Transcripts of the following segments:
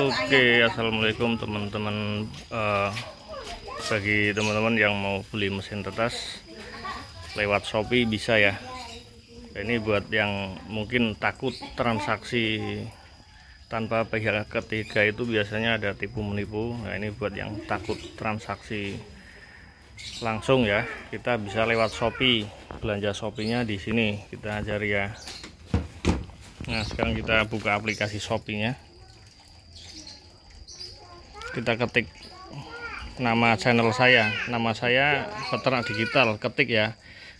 Oke, okay, assalamualaikum teman-teman. Uh, bagi teman-teman yang mau beli mesin tetas lewat Shopee bisa ya. Ini buat yang mungkin takut transaksi tanpa pihak ketiga itu biasanya ada tipu menipu. Nah, ini buat yang takut transaksi langsung ya. Kita bisa lewat Shopee. Belanja Shopee-nya di sini. Kita ajari ya. Nah, sekarang kita buka aplikasi Shopee-nya kita ketik nama channel saya nama saya peternak digital ketik ya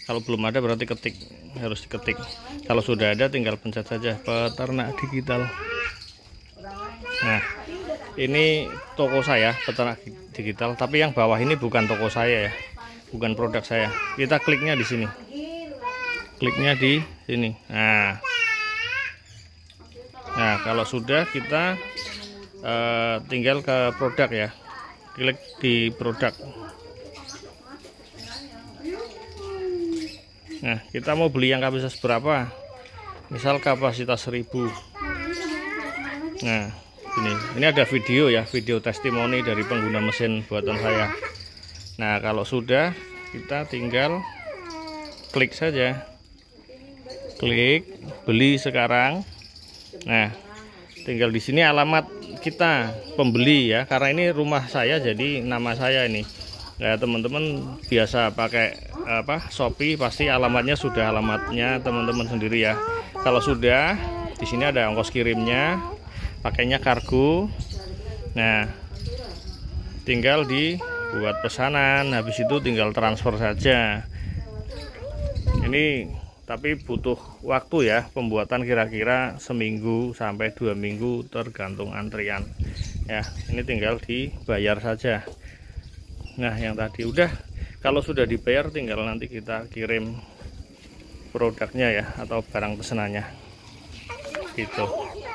kalau belum ada berarti ketik harus diketik kalau sudah ada tinggal pencet saja peternak digital nah ini toko saya peternak digital tapi yang bawah ini bukan toko saya ya bukan produk saya kita kliknya di sini kliknya di sini nah nah kalau sudah kita Eh, tinggal ke produk ya klik di produk nah kita mau beli yang kapasitas berapa misal kapasitas 1000 nah ini ini ada video ya video testimoni dari pengguna mesin buatan saya nah kalau sudah kita tinggal klik saja klik beli sekarang nah tinggal di sini alamat kita pembeli ya karena ini rumah saya jadi nama saya ini ya teman-teman biasa pakai apa Shopee pasti alamatnya sudah alamatnya teman-teman sendiri ya kalau sudah di sini ada ongkos kirimnya pakainya kargo nah tinggal dibuat pesanan habis itu tinggal transfer saja ini tapi butuh waktu ya pembuatan kira-kira seminggu sampai dua minggu tergantung antrian ya ini tinggal dibayar saja nah yang tadi udah kalau sudah dibayar tinggal nanti kita kirim produknya ya atau barang pesenannya gitu